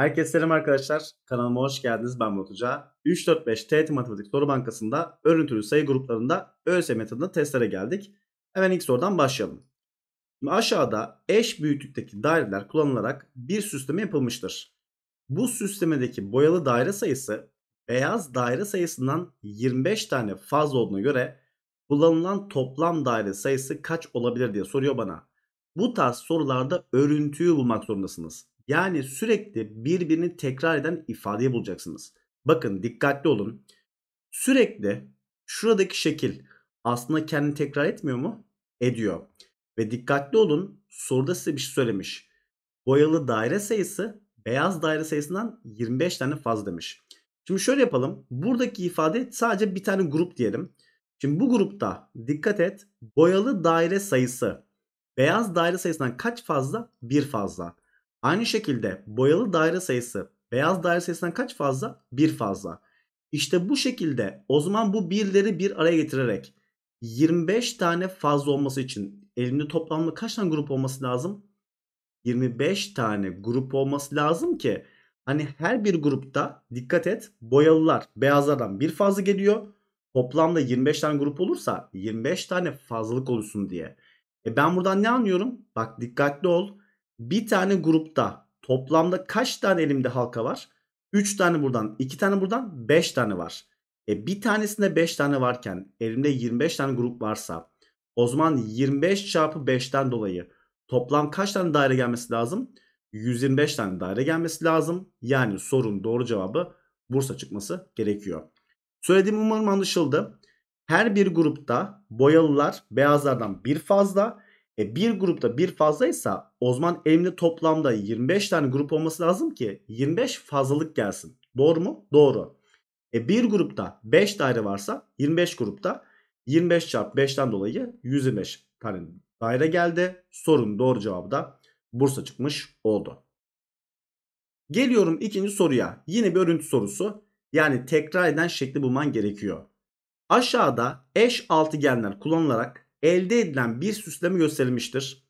Herkese selam arkadaşlar. Kanalıma hoş geldiniz. Ben Murat Hoca. 345 TET Matematik Soru Bankası'nda örüntülü sayı gruplarında ÖSE metodunda testlere geldik. Hemen ilk sorudan başlayalım. Şimdi aşağıda eş büyüklükteki daireler kullanılarak bir süsleme yapılmıştır. Bu süslemedeki boyalı daire sayısı beyaz daire sayısından 25 tane fazla olduğuna göre kullanılan toplam daire sayısı kaç olabilir diye soruyor bana. Bu tarz sorularda örüntüyü bulmak zorundasınız. Yani sürekli birbirini tekrar eden ifadeyi bulacaksınız. Bakın dikkatli olun. Sürekli şuradaki şekil aslında kendini tekrar etmiyor mu? Ediyor. Ve dikkatli olun soruda size bir şey söylemiş. Boyalı daire sayısı beyaz daire sayısından 25 tane fazla demiş. Şimdi şöyle yapalım. Buradaki ifade sadece bir tane grup diyelim. Şimdi bu grupta dikkat et boyalı daire sayısı beyaz daire sayısından kaç fazla? Bir fazla. Aynı şekilde boyalı daire sayısı beyaz daire sayısından kaç fazla? 1 fazla. İşte bu şekilde o zaman bu birleri bir araya getirerek 25 tane fazla olması için elimde toplamda kaç tane grup olması lazım? 25 tane grup olması lazım ki hani her bir grupta dikkat et boyalılar beyazlardan bir fazla geliyor. Toplamda 25 tane grup olursa 25 tane fazlalık olursun diye. E ben buradan ne anlıyorum? Bak dikkatli ol bir tane grupta toplamda kaç tane elimde halka var? 3 tane buradan, 2 tane buradan, 5 tane var. E bir tanesinde 5 tane varken elimde 25 tane grup varsa o zaman 25 çarpı 5'ten dolayı toplam kaç tane daire gelmesi lazım? 125 tane daire gelmesi lazım. Yani sorun doğru cevabı Bursa çıkması gerekiyor. Söylediğim umarım anlaşıldı. Her bir grupta boyalılar beyazlardan bir fazla, e, bir grupta bir fazlaysa o zaman elimde toplamda 25 tane grup olması lazım ki 25 fazlalık gelsin. Doğru mu? Doğru. E, bir grupta 5 daire varsa 25 grupta 25 çarpı 5'ten dolayı 125 tane daire geldi. Sorun doğru cevabı da Bursa çıkmış oldu. Geliyorum ikinci soruya. Yine bir örüntü sorusu. Yani tekrar eden şekli bulman gerekiyor. Aşağıda eş altıgenler kullanılarak elde edilen bir süsleme gösterilmiştir.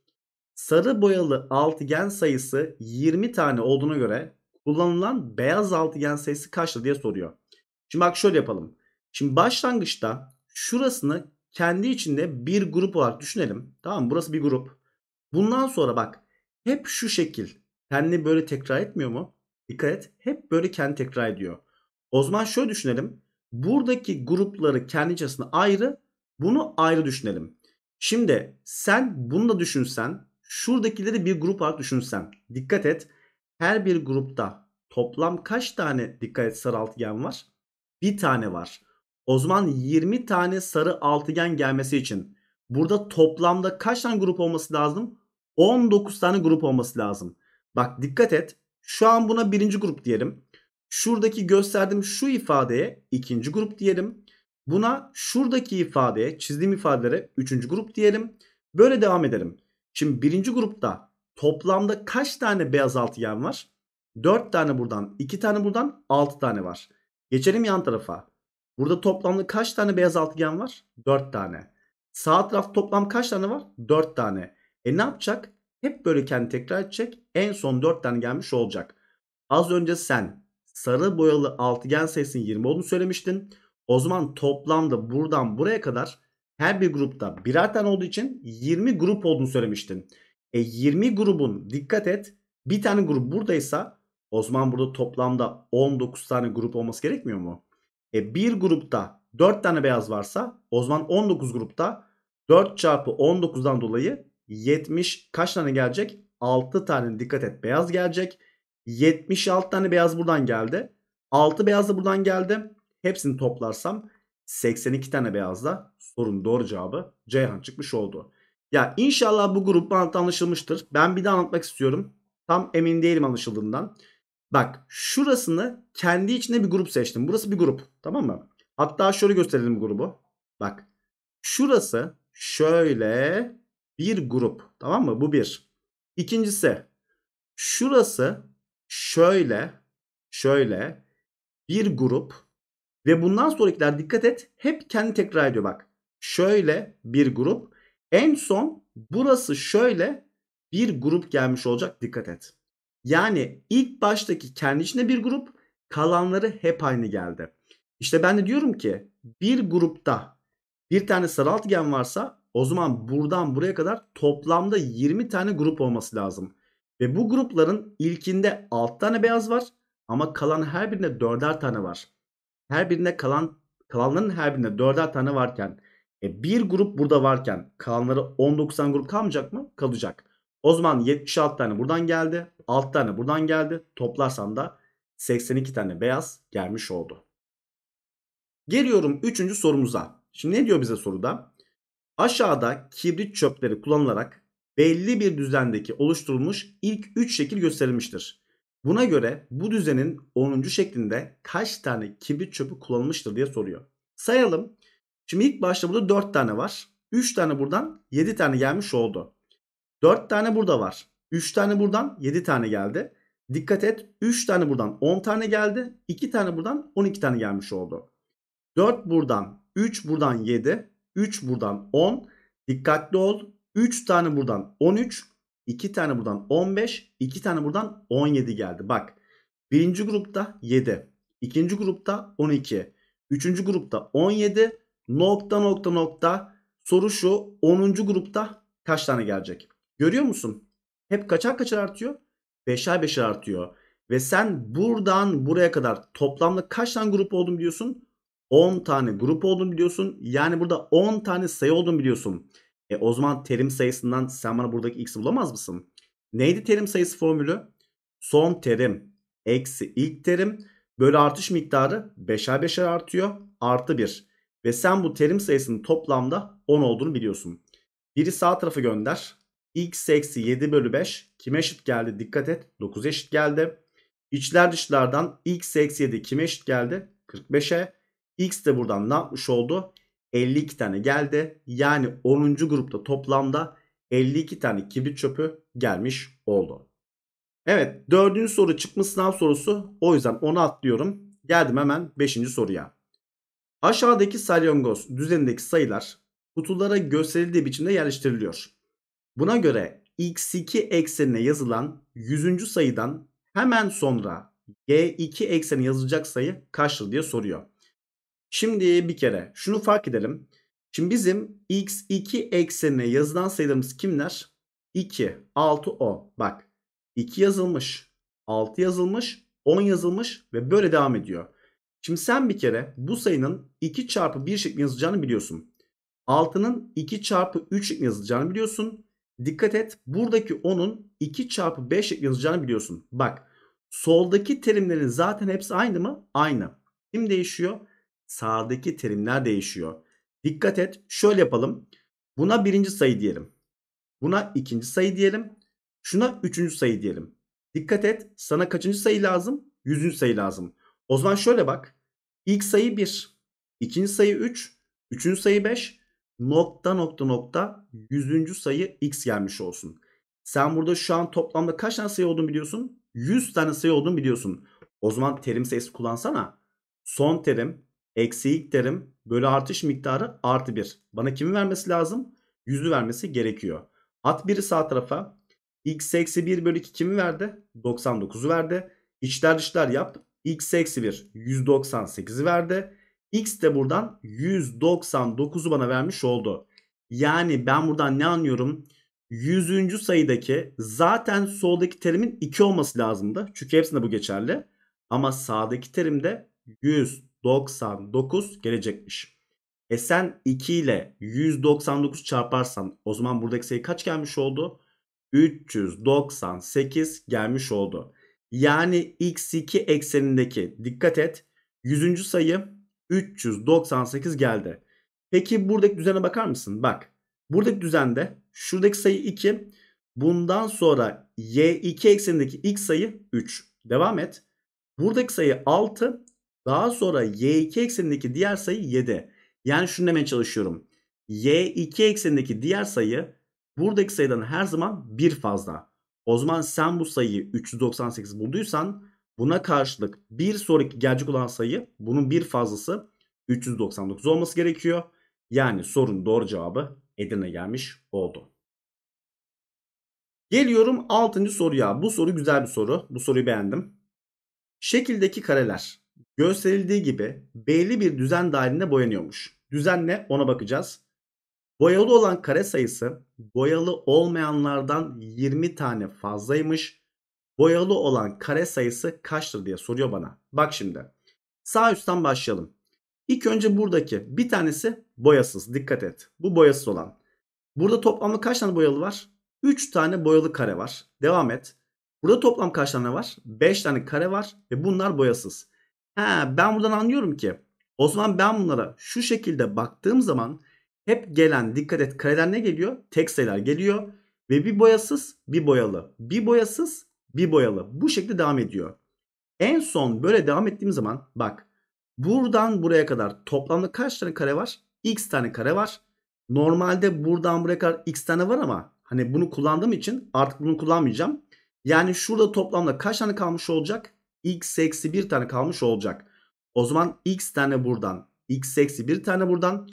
Sarı boyalı altıgen sayısı 20 tane olduğuna göre kullanılan beyaz altıgen sayısı kaçtı diye soruyor. Şimdi bak şöyle yapalım. Şimdi başlangıçta şurasını kendi içinde bir grup olarak düşünelim. Tamam Burası bir grup. Bundan sonra bak hep şu şekil. Kendi böyle tekrar etmiyor mu? Dikkat et. Hep böyle kendi tekrar ediyor. O zaman şöyle düşünelim. Buradaki grupları kendi içerisinde ayrı, bunu ayrı düşünelim. Şimdi sen bunu da düşünsen şuradakileri bir grup olarak düşünsen dikkat et her bir grupta toplam kaç tane dikkat et sarı altıgen var? Bir tane var. O zaman 20 tane sarı altıgen gelmesi için burada toplamda kaç tane grup olması lazım? 19 tane grup olması lazım. Bak dikkat et şu an buna birinci grup diyelim. Şuradaki gösterdiğim şu ifadeye ikinci grup diyelim. Buna şuradaki ifadeye çizdiğim ifadelere üçüncü grup diyelim. Böyle devam edelim. Şimdi birinci grupta toplamda kaç tane beyaz altıgen var? 4 tane buradan, 2 tane buradan, 6 tane var. Geçelim yan tarafa. Burada toplamda kaç tane beyaz altıgen var? 4 tane. Sağ tarafta toplam kaç tane var? 4 tane. E ne yapacak? Hep böyle kendi tekrar edecek. En son 4 tane gelmiş olacak. Az önce sen sarı boyalı altıgen sayısının 20 olduğunu söylemiştin. O zaman toplamda buradan buraya kadar her bir grupta birer tane olduğu için 20 grup olduğunu söylemiştin. E 20 grubun dikkat et bir tane grup buradaysa o zaman burada toplamda 19 tane grup olması gerekmiyor mu? E bir grupta 4 tane beyaz varsa o zaman 19 grupta 4 çarpı 19'dan dolayı 70 kaç tane gelecek? 6 tane dikkat et beyaz gelecek. 76 tane beyaz buradan geldi. 6 beyaz da buradan geldi. Hepsini toplarsam 82 tane beyazda sorun doğru cevabı Ceyhan çıkmış oldu. Ya inşallah bu grup bant anlaşılmıştır. Ben bir de anlatmak istiyorum. Tam emin değilim anlaşıldığından. Bak şurasını kendi içinde bir grup seçtim. Burası bir grup tamam mı? Hatta şöyle gösterelim grubu. Bak şurası şöyle bir grup tamam mı? Bu bir. İkincisi şurası şöyle şöyle bir grup ve bundan sonrakiler dikkat et hep kendi tekrar ediyor bak. Şöyle bir grup. En son burası şöyle bir grup gelmiş olacak dikkat et. Yani ilk baştaki kendi içinde bir grup kalanları hep aynı geldi. İşte ben de diyorum ki bir grupta bir tane sarı altıgen varsa o zaman buradan buraya kadar toplamda 20 tane grup olması lazım. Ve bu grupların ilkinde 6 tane beyaz var ama kalan her birinde 4'er tane var her birinde kalan kalanların her birinde 4'er tane varken e, bir grup burada varken kalanları 19 tane grup kalmayacak mı? Kalacak. O zaman 76 tane buradan geldi. 6 tane buradan geldi. Toplarsam da 82 tane beyaz gelmiş oldu. Geliyorum 3. sorumuza. Şimdi ne diyor bize soruda? Aşağıda kibrit çöpleri kullanılarak belli bir düzendeki oluşturulmuş ilk 3 şekil gösterilmiştir. Buna göre bu düzenin 10. şeklinde kaç tane kibrit çöpü kullanılmıştır diye soruyor. Sayalım. Şimdi ilk başta burada 4 tane var. 3 tane buradan 7 tane gelmiş oldu. 4 tane burada var. 3 tane buradan 7 tane geldi. Dikkat et 3 tane buradan 10 tane geldi. 2 tane buradan 12 tane gelmiş oldu. 4 buradan 3 buradan 7 3 buradan 10 dikkatli ol 3 tane buradan 13 2 tane buradan 15, 2 tane buradan 17 geldi. Bak birinci grupta 7, ikinci grupta 12, üçüncü grupta 17, nokta nokta nokta soru şu 10. grupta kaç tane gelecek? Görüyor musun? Hep kaçar kaçar artıyor. 5'er 5'er artıyor. Ve sen buradan buraya kadar toplamda kaç tane grup olduğunu biliyorsun? 10 tane grup olduğunu biliyorsun. Yani burada 10 tane sayı olduğunu biliyorsun. E, o zaman terim sayısından sen bana buradaki x'i bulamaz mısın? Neydi terim sayısı formülü? Son terim eksi ilk terim bölü artış miktarı 5'er 5'er artıyor. Artı 1. Ve sen bu terim sayısının toplamda 10 olduğunu biliyorsun. Biri sağ tarafa gönder. x eksi 7 bölü 5 kime eşit geldi? Dikkat et 9 eşit geldi. İçler dışlardan x eksi 7 kime eşit geldi? 45'e. x de buradan ne yapmış oldu? 52 tane geldi. Yani 10. grupta toplamda 52 tane kibrit çöpü gelmiş oldu. Evet 4. soru çıkmış sınav sorusu. O yüzden onu atlıyorum. Geldim hemen 5. soruya. Aşağıdaki salyangoz düzenindeki sayılar kutulara gösterildiği biçimde yerleştiriliyor. Buna göre x2 eksenine yazılan 100. sayıdan hemen sonra y2 eksenine yazılacak sayı kaçtır diye soruyor. Şimdi bir kere şunu fark edelim. Şimdi bizim x2 eksenine yazılan sayılarımız kimler? 2, 6, 10. Bak 2 yazılmış, 6 yazılmış, 10 yazılmış ve böyle devam ediyor. Şimdi sen bir kere bu sayının 2 çarpı 1 şeklinde yazılacağını biliyorsun. 6'nın 2 çarpı 3 şeklinde yazılacağını biliyorsun. Dikkat et buradaki 10'un 2 çarpı 5 şeklinde yazılacağını biliyorsun. Bak soldaki terimlerin zaten hepsi aynı mı? Aynı. Kim değişiyor? sağdaki terimler değişiyor. Dikkat et şöyle yapalım. Buna birinci sayı diyelim. Buna ikinci sayı diyelim. Şuna üçüncü sayı diyelim. Dikkat et sana kaçıncı sayı lazım? Yüzüncü sayı lazım. O zaman şöyle bak. İlk sayı 1. ikinci sayı 3. Üç, üçüncü sayı 5. Nokta nokta nokta yüzüncü sayı x gelmiş olsun. Sen burada şu an toplamda kaç tane sayı olduğunu biliyorsun? 100 tane sayı olduğunu biliyorsun. O zaman terim sayısı kullansana. Son terim Eksi ilk terim bölü artış miktarı artı 1. Bana kimi vermesi lazım? 100'ü vermesi gerekiyor. At 1'i sağ tarafa. X eksi 1 bölü 2 kimi verdi? 99'u verdi. İçler dışlar yap. X eksi 1 198'i verdi. X de buradan 199'u bana vermiş oldu. Yani ben buradan ne anlıyorum? 100. sayıdaki zaten soldaki terimin 2 olması lazımdı. Çünkü hepsinde bu geçerli. Ama sağdaki terimde 100 99 gelecekmiş. E sen 2 ile 199 çarparsan o zaman buradaki sayı kaç gelmiş oldu? 398 gelmiş oldu. Yani x2 eksenindeki dikkat et 100. sayı 398 geldi. Peki buradaki düzene bakar mısın? Bak buradaki düzende şuradaki sayı 2 bundan sonra y2 eksenindeki x sayı 3. Devam et. Buradaki sayı 6 daha sonra y2 eksenindeki diğer sayı 7. Yani şunu demeye çalışıyorum. y2 eksenindeki diğer sayı buradaki sayıdan her zaman bir fazla. O zaman sen bu sayıyı 398 bulduysan buna karşılık bir sonraki gelecek olan sayı bunun bir fazlası 399 olması gerekiyor. Yani sorunun doğru cevabı Edirne gelmiş oldu. Geliyorum 6. soruya. Bu soru güzel bir soru. Bu soruyu beğendim. Şekildeki kareler gösterildiği gibi belli bir düzen dahilinde boyanıyormuş. Düzen ne ona bakacağız. Boyalı olan kare sayısı boyalı olmayanlardan 20 tane fazlaymış. Boyalı olan kare sayısı kaçtır diye soruyor bana. Bak şimdi sağ üstten başlayalım. İlk önce buradaki bir tanesi boyasız dikkat et. Bu boyasız olan. Burada toplamda kaç tane boyalı var? 3 tane boyalı kare var. Devam et. Burada toplam kaç tane var? 5 tane kare var ve bunlar boyasız. Ha, ben buradan anlıyorum ki o zaman ben bunlara şu şekilde baktığım zaman hep gelen dikkat et kareler ne geliyor? Tek sayılar geliyor ve bir boyasız bir boyalı bir boyasız bir boyalı bu şekilde devam ediyor. En son böyle devam ettiğim zaman bak buradan buraya kadar toplamda kaç tane kare var? X tane kare var. Normalde buradan buraya kadar X tane var ama hani bunu kullandığım için artık bunu kullanmayacağım. Yani şurada toplamda kaç tane kalmış olacak? x eksi 1 tane kalmış olacak. O zaman x tane buradan x eksi 1 tane buradan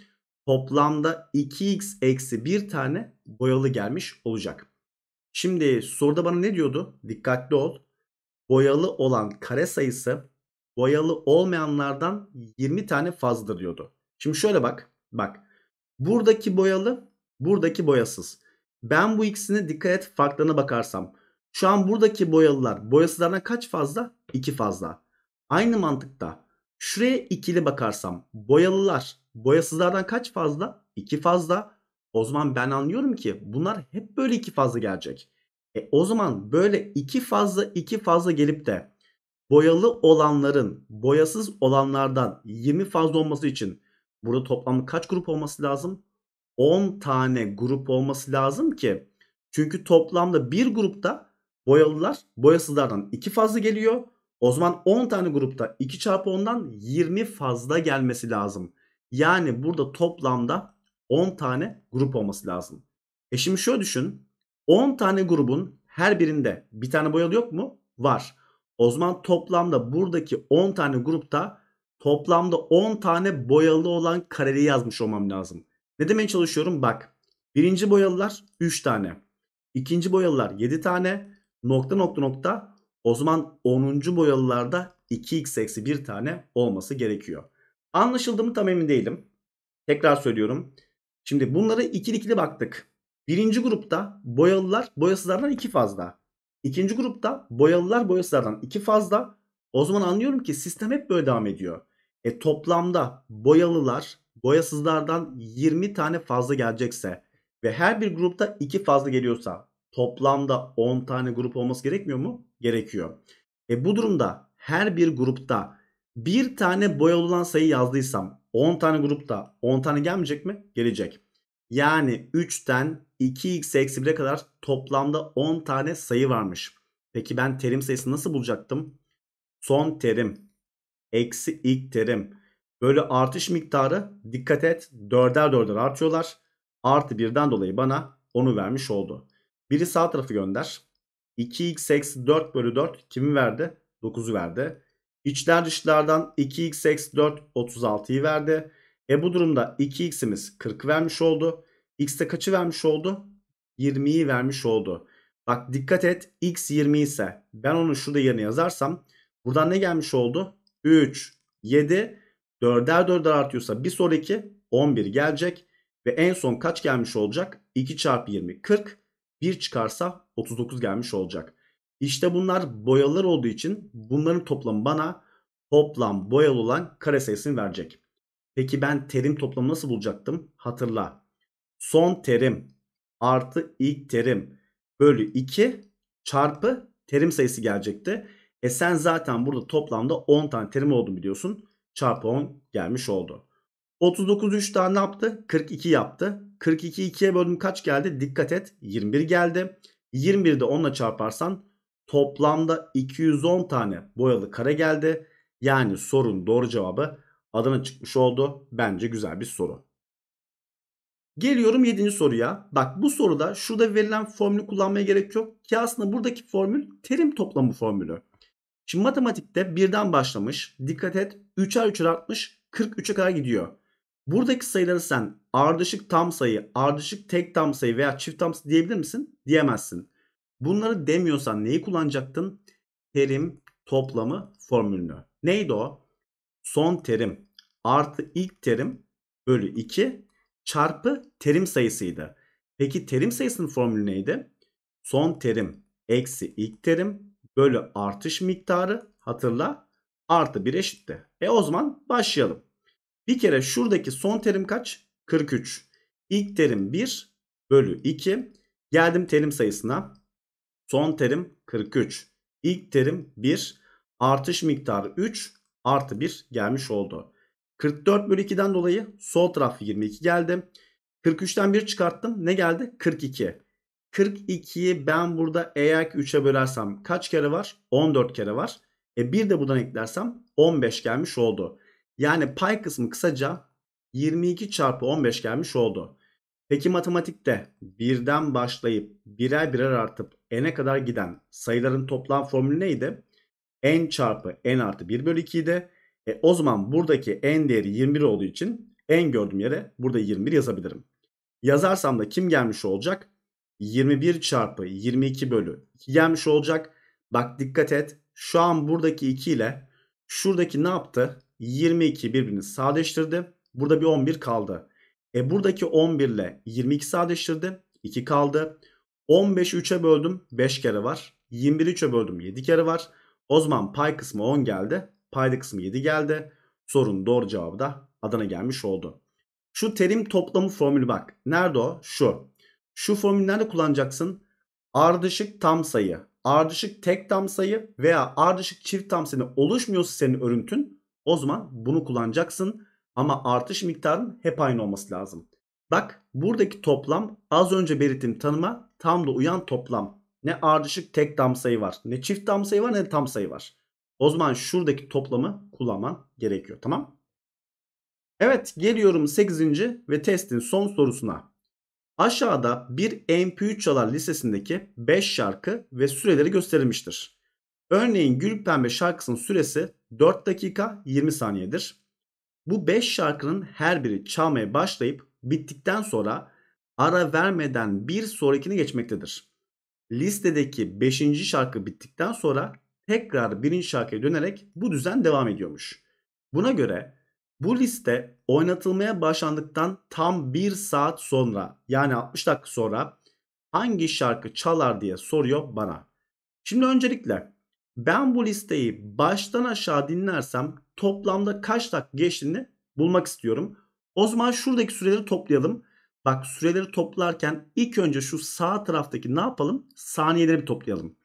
toplamda 2x eksi 1 tane boyalı gelmiş olacak. Şimdi soruda bana ne diyordu? Dikkatli ol. Boyalı olan kare sayısı boyalı olmayanlardan 20 tane fazladır diyordu. Şimdi şöyle bak. Bak. Buradaki boyalı, buradaki boyasız. Ben bu ikisini dikkat et farklarına bakarsam. Şu an buradaki boyalılar boyasızlardan kaç fazla? 2 fazla. Aynı mantıkta şuraya ikili bakarsam boyalılar boyasızlardan kaç fazla? 2 fazla. O zaman ben anlıyorum ki bunlar hep böyle 2 fazla gelecek. E o zaman böyle 2 fazla 2 fazla gelip de boyalı olanların boyasız olanlardan 20 fazla olması için burada toplam kaç grup olması lazım? 10 tane grup olması lazım ki çünkü toplamda bir grupta boyalılar boyasızlardan 2 fazla geliyor. O zaman 10 tane grupta 2 çarpı 10'dan 20 fazla gelmesi lazım. Yani burada toplamda 10 tane grup olması lazım. E şimdi şöyle düşün. 10 tane grubun her birinde bir tane boyalı yok mu? Var. O zaman toplamda buradaki 10 tane grupta toplamda 10 tane boyalı olan kareli yazmış olmam lazım. Ne demeye çalışıyorum? Bak. Birinci boyalılar 3 tane. ikinci boyalılar 7 tane nokta nokta nokta o zaman 10. boyalılarda 2x eksi bir tane olması gerekiyor. Anlaşıldı mı tam emin değilim. Tekrar söylüyorum. Şimdi bunları ikili ikili baktık. Birinci grupta boyalılar boyasızlardan iki fazla. İkinci grupta boyalılar boyasızlardan iki fazla. O zaman anlıyorum ki sistem hep böyle devam ediyor. E toplamda boyalılar boyasızlardan 20 tane fazla gelecekse ve her bir grupta 2 fazla geliyorsa toplamda 10 tane grup olması gerekmiyor mu? Gerekiyor. E bu durumda her bir grupta bir tane boyalı olan sayı yazdıysam 10 tane grupta 10 tane gelmeyecek mi? Gelecek. Yani 3'ten 2x eksi 1'e kadar toplamda 10 tane sayı varmış. Peki ben terim sayısını nasıl bulacaktım? Son terim eksi ilk terim böyle artış miktarı dikkat et 4'er 4'er artıyorlar. Artı 1'den dolayı bana onu vermiş oldu. Biri sağ tarafı gönder. 2x eksi 4 bölü 4 kimi verdi? 9'u verdi. İçler dışlardan 2x eksi 4 36'yı verdi. E bu durumda 2x'imiz 40 vermiş oldu. X de kaçı vermiş oldu? 20'yi vermiş oldu. Bak dikkat et x 20 ise ben onu şurada yerine yazarsam buradan ne gelmiş oldu? 3, 7, 4'er 4'er artıyorsa bir sonraki 11 gelecek. Ve en son kaç gelmiş olacak? 2 çarpı 20 40. 1 çıkarsa 39 gelmiş olacak. İşte bunlar boyalar olduğu için bunların toplamı bana toplam boyalı olan kare sayısını verecek. Peki ben terim toplamı nasıl bulacaktım? Hatırla. Son terim artı ilk terim bölü 2 çarpı terim sayısı gelecekti. E sen zaten burada toplamda 10 tane terim olduğunu biliyorsun. Çarpı 10 gelmiş oldu. 39 3 daha ne yaptı? 42 yaptı. 42 2'ye böldüm kaç geldi? Dikkat et 21 geldi. 21'de 10 ile çarparsan toplamda 210 tane boyalı kare geldi. Yani sorun doğru cevabı Adana çıkmış oldu. Bence güzel bir soru. Geliyorum 7. soruya. Bak bu soruda şurada verilen formülü kullanmaya gerek yok. Ki aslında buradaki formül terim toplamı formülü. Şimdi matematikte birden başlamış. Dikkat et 3'er 3'er artmış 43'e kadar gidiyor. Buradaki sayıları sen ardışık tam sayı, ardışık tek tam sayı veya çift tam sayı diyebilir misin? Diyemezsin. Bunları demiyorsan neyi kullanacaktın? Terim toplamı formülünü. Neydi o? Son terim artı ilk terim bölü 2 çarpı terim sayısıydı. Peki terim sayısının formülü neydi? Son terim eksi ilk terim bölü artış miktarı hatırla artı 1 eşitti. E o zaman başlayalım. Bir kere şuradaki son terim kaç? 43. İlk terim 1 bölü 2. Geldim terim sayısına. Son terim 43. İlk terim 1. Artış miktarı 3 artı 1 gelmiş oldu. 44 bölü 2'den dolayı sol taraf 22 geldi. 43'ten 1 çıkarttım. Ne geldi? 42. 42'yi ben burada eğer ki 3'e bölersem kaç kere var? 14 kere var. E bir de buradan eklersem 15 gelmiş oldu. Yani pay kısmı kısaca 22 çarpı 15 gelmiş oldu. Peki matematikte birden başlayıp birer birer artıp n'e kadar giden sayıların toplam formülü neydi? n çarpı n artı 1 bölü 2 idi. E, o zaman buradaki n değeri 21 olduğu için n gördüğüm yere burada 21 yazabilirim. Yazarsam da kim gelmiş olacak? 21 çarpı 22 bölü 2 gelmiş olacak. Bak dikkat et. Şu an buradaki 2 ile şuradaki ne yaptı? 22 birbirini sadeleştirdi. Burada bir 11 kaldı. E buradaki 11 ile 22 sadeleştirdi. 2 kaldı. 15'i 3'e böldüm 5 kere var. 21'i 3'e böldüm 7 kere var. O zaman pay kısmı 10 geldi. Payda kısmı 7 geldi. Sorun doğru cevabı da Adana gelmiş oldu. Şu terim toplamı formülü bak. Nerede o? Şu. Şu formülü nerede kullanacaksın? Ardışık tam sayı, ardışık tek tam sayı veya ardışık çift tam sayı oluşmuyorsa senin örüntün o zaman bunu kullanacaksın ama artış miktarının hep aynı olması lazım. Bak buradaki toplam az önce belirttiğim tanıma tam da uyan toplam. Ne ardışık tek tam sayı var ne çift tam sayı var ne de tam sayı var. O zaman şuradaki toplamı kullanman gerekiyor tamam. Evet geliyorum 8. ve testin son sorusuna. Aşağıda bir MP3 çalar listesindeki 5 şarkı ve süreleri gösterilmiştir. Örneğin Gül Pembe şarkısının süresi 4 dakika 20 saniyedir. Bu 5 şarkının her biri çalmaya başlayıp bittikten sonra ara vermeden bir sonrakini geçmektedir. Listedeki 5. şarkı bittikten sonra tekrar birinci şarkıya dönerek bu düzen devam ediyormuş. Buna göre bu liste oynatılmaya başlandıktan tam 1 saat sonra yani 60 dakika sonra hangi şarkı çalar diye soruyor bana. Şimdi öncelikle ben bu listeyi baştan aşağı dinlersem toplamda kaç dakika geçtiğini bulmak istiyorum. O zaman şuradaki süreleri toplayalım. Bak süreleri toplarken ilk önce şu sağ taraftaki ne yapalım? Saniyeleri bir toplayalım.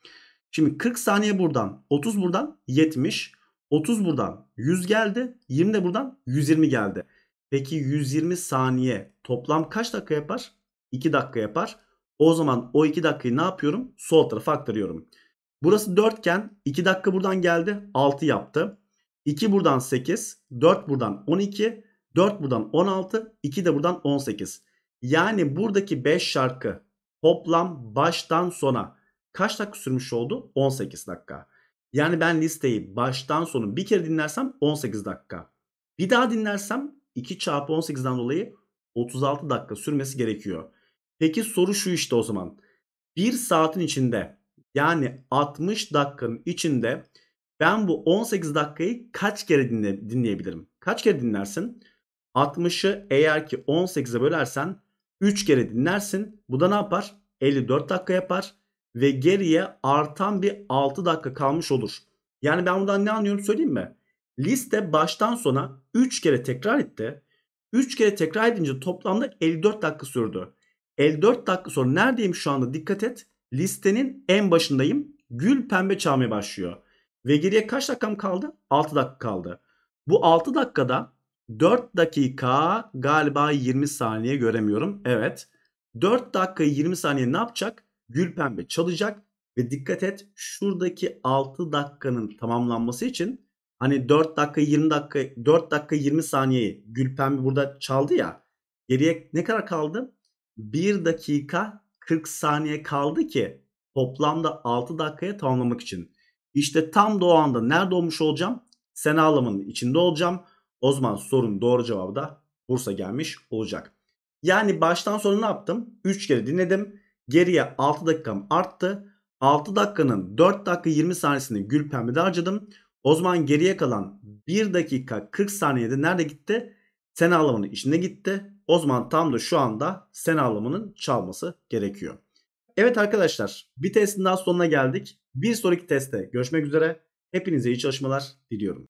Şimdi 40 saniye buradan, 30 buradan, 70, 30 buradan 100 geldi, 20 de buradan 120 geldi. Peki 120 saniye toplam kaç dakika yapar? 2 dakika yapar. O zaman o 2 dakikayı ne yapıyorum? Sol tarafa aktarıyorum. Burası 4 iken 2 dakika buradan geldi 6 yaptı. 2 buradan 8, 4 buradan 12, 4 buradan 16, 2 de buradan 18. Yani buradaki 5 şarkı toplam baştan sona kaç dakika sürmüş oldu? 18 dakika. Yani ben listeyi baştan sona bir kere dinlersem 18 dakika. Bir daha dinlersem 2 çarpı 18'den dolayı 36 dakika sürmesi gerekiyor. Peki soru şu işte o zaman. 1 saatin içinde yani 60 dakikanın içinde ben bu 18 dakikayı kaç kere dinle, dinleyebilirim? Kaç kere dinlersin? 60'ı eğer ki 18'e bölersen 3 kere dinlersin. Bu da ne yapar? 54 dakika yapar ve geriye artan bir 6 dakika kalmış olur. Yani ben buradan ne anlıyorum söyleyeyim mi? Liste baştan sona 3 kere tekrar etti. 3 kere tekrar edince toplamda 54 dakika sürdü. 54 dakika sonra neredeyim şu anda dikkat et. Listenin en başındayım. Gül pembe çalmaya başlıyor. Ve geriye kaç dakikam kaldı? 6 dakika kaldı. Bu 6 dakikada 4 dakika galiba 20 saniye göremiyorum. Evet. 4 dakika 20 saniye ne yapacak? Gül pembe çalacak ve dikkat et şuradaki 6 dakikanın tamamlanması için hani 4 dakika 20 dakika 4 dakika 20 saniyeyi Gül pembe burada çaldı ya. Geriye ne kadar kaldı? 1 dakika 40 saniye kaldı ki toplamda 6 dakikaya tamamlamak için. İşte tam da o anda nerede olmuş olacağım? Senalamanın içinde olacağım. O zaman sorun doğru cevabı da Bursa gelmiş olacak. Yani baştan sonra ne yaptım? 3 kere dinledim. Geriye 6 dakikam arttı. 6 dakikanın 4 dakika 20 saniyesini gül pembede harcadım. O zaman geriye kalan 1 dakika 40 saniyede nerede gitti? Sen ağlamanın içinde gitti. O zaman tam da şu anda sen ağlamanın çalması gerekiyor. Evet arkadaşlar bir testin daha sonuna geldik. Bir sonraki teste görüşmek üzere. Hepinize iyi çalışmalar diliyorum.